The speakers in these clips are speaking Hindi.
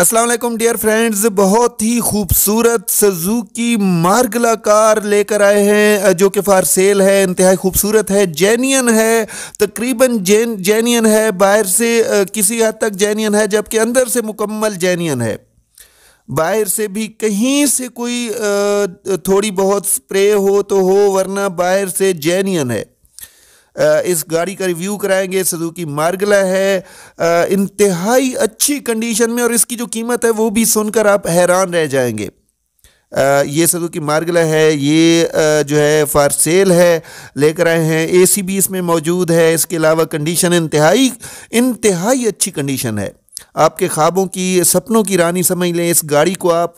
असलम डियर फ्रेंड्स बहुत ही खूबसूरत सजुकी मार्गला कार लेकर आए हैं जो कि फार सेल है इंतहाई खूबसूरत है जैनियन है तकरीबन जैन जैनियन है बाहर से किसी हद तक जैनियन है जबकि अंदर से मुकम्मल जैनियन है बाहर से भी कहीं से कोई थोड़ी बहुत स्प्रे हो तो हो वरना बाहर से जैनियन है इस गाड़ी का रिव्यू कराएंगे की मार्गला है इंतहाई अच्छी कंडीशन में और इसकी जो कीमत है वो भी सुनकर आप हैरान रह जाएंगे आ, ये की मार्गला है ये आ, जो है फार सेल है लेकर आए हैं ए सी भी इसमें मौजूद है इसके अलावा कंडीशन इंतहाई इंतहाई अच्छी कंडीशन है आपके ख्वाबों की सपनों की रानी समझ लें इस गाड़ी को आप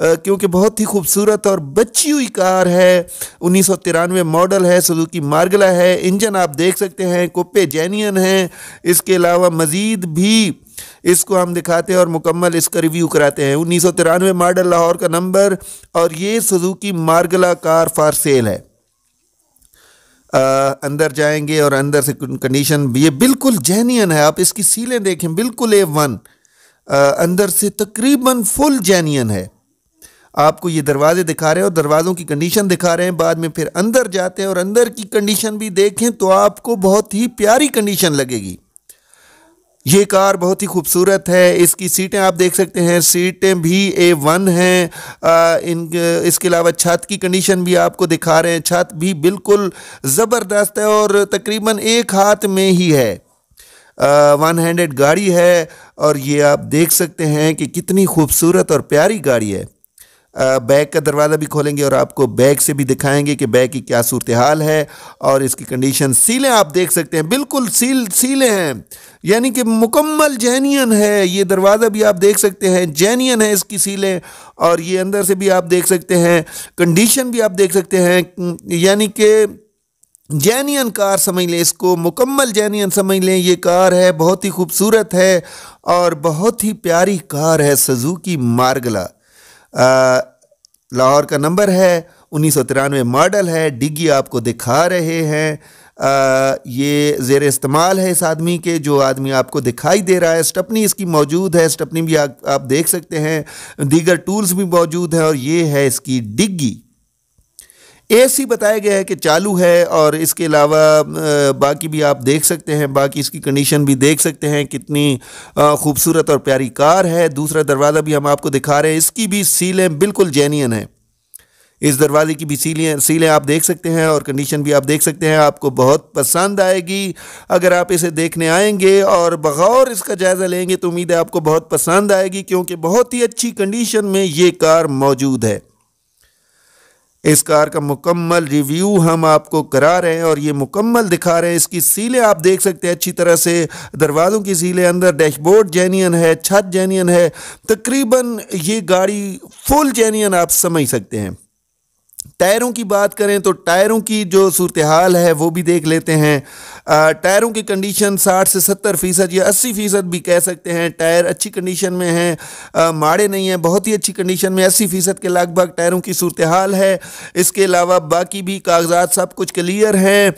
क्योंकि बहुत ही खूबसूरत और बची हुई कार है उन्नीस मॉडल है सुजुकी मार्गला है इंजन आप देख सकते हैं कुप्पे जैनियन है इसके अलावा मज़ीद भी इसको हम दिखाते हैं और मुकम्मल इसका रिव्यू कराते हैं उन्नीस सौ तिरानवे मॉडल लाहौर का नंबर और ये Suzuki Margalla car for sale है अंदर जाएंगे और अंदर से कंडीशन ये बिल्कुल जैनियन है आप इसकी सीलें देखें बिल्कुल ए वन अंदर से तकरीबन फुल जैनियन है आपको ये दरवाजे दिखा रहे हैं और दरवाज़ों की कंडीशन दिखा रहे हैं बाद में फिर अंदर जाते हैं और अंदर की कंडीशन भी देखें तो आपको बहुत ही प्यारी कंडीशन लगेगी ये कार बहुत ही खूबसूरत है इसकी सीटें आप देख सकते हैं सीटें भी ए वन हैं इन इसके अलावा छत की कंडीशन भी आपको दिखा रहे हैं छत भी बिल्कुल ज़बरदस्त है और तकरीबन एक हाथ में ही है वन हैंडेड गाड़ी है और ये आप देख सकते हैं कि कितनी खूबसूरत और प्यारी गाड़ी है बैग का दरवाज़ा भी खोलेंगे और आपको बैग से भी दिखाएंगे कि बैग की क्या सूरत हाल है और इसकी कंडीशन सीलें आप देख सकते हैं बिल्कुल सील सीलें हैं यानी कि मुकम्मल जैनियन है ये दरवाज़ा भी आप देख सकते हैं जैनियन है इसकी सीलें और ये अंदर से भी आप देख सकते हैं कंडीशन भी आप देख सकते हैं यानी कि जैनियन कार समझ लें इसको मुकम्मल जैनियन समझ लें ये कार है बहुत ही खूबसूरत है और बहुत ही प्यारी कार है सजू की मार्गला लाहौर का नंबर है उन्नीस सौ तिरानवे मॉडल है डिग्गी आपको दिखा रहे हैं ये ज़ेर इस्तेमाल है इस आदमी के जो आदमी आपको दिखाई दे रहा है स्टपनी इसकी मौजूद है स्टपनी भी आ, आप देख सकते हैं दीगर टूल्स भी मौजूद हैं और ये है इसकी डिग्गी एसी बताया गया है कि चालू है और इसके अलावा बाकी भी आप देख सकते हैं बाकी इसकी कंडीशन भी देख सकते हैं कितनी खूबसूरत और प्यारी कार है दूसरा दरवाज़ा भी हम आपको दिखा रहे हैं इसकी भी सीलें बिल्कुल जेनियन है इस दरवाजे की भी सीलें सीलें आप देख सकते हैं और कंडीशन भी आप देख सकते हैं आपको बहुत पसंद आएगी अगर आप इसे देखने आएंगे और बगौर इसका जायज़ा लेंगे तो उम्मीद है आपको बहुत पसंद आएगी क्योंकि बहुत ही अच्छी कंडीशन में ये कार मौजूद है इस कार का मुकम्मल रिव्यू हम आपको करा रहे हैं और ये मुकम्मल दिखा रहे हैं इसकी सीलें आप देख सकते हैं अच्छी तरह से दरवाज़ों की सीलें अंदर डैशबोर्ड जैनियन है छत जैनियन है तकरीबन ये गाड़ी फुल जैनियन आप समझ सकते हैं टायरों की बात करें तो टायरों की जो सूरत हाल है वो भी देख लेते हैं टायरों की कंडीशन 60 से 70 फ़ीसद या 80 फ़ीसद भी कह सकते हैं टायर अच्छी कंडीशन में हैं माड़े नहीं हैं बहुत ही अच्छी कंडीशन में 80 फ़ीसद के लगभग टायरों की सूरत हाल है इसके अलावा बाकी भी कागजात सब कुछ क्लियर हैं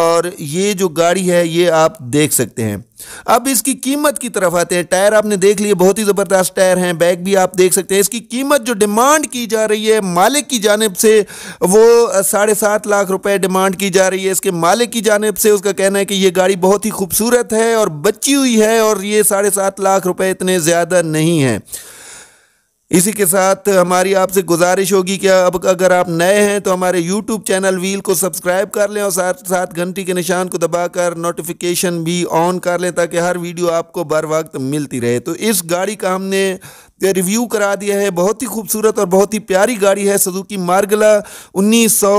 और ये जो गाड़ी है ये आप देख सकते हैं अब इसकी कीमत की तरफ आते हैं टायर आपने देख लिए बहुत ही ज़बरदस्त टायर हैं बैग भी आप देख सकते हैं इसकी कीमत जो डिमांड की जा रही है मालिक की जानब से वो साढ़े सात लाख रुपए डिमांड की जा रही है इसके मालिक की जानब से उसका कहना है कि ये गाड़ी बहुत ही खूबसूरत है और बची हुई है और ये साढ़े सात लाख रुपये इतने ज़्यादा नहीं हैं इसी के साथ हमारी आपसे गुजारिश होगी कि अब अगर आप नए हैं तो हमारे यूट्यूब चैनल व्हील को सब्सक्राइब कर लें और साथ साथ घंटी के निशान को दबाकर नोटिफिकेशन भी ऑन कर लें ताकि हर वीडियो आपको बर वक्त मिलती रहे तो इस गाड़ी का हमने रिव्यू करा दिया है बहुत ही खूबसूरत और बहुत ही प्यारी गाड़ी है सदुकी मार्गला उन्नीस सौ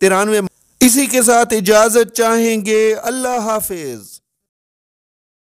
तिरानवे इसी के साथ इजाज़त चाहेंगे अल्लाह हाफिज़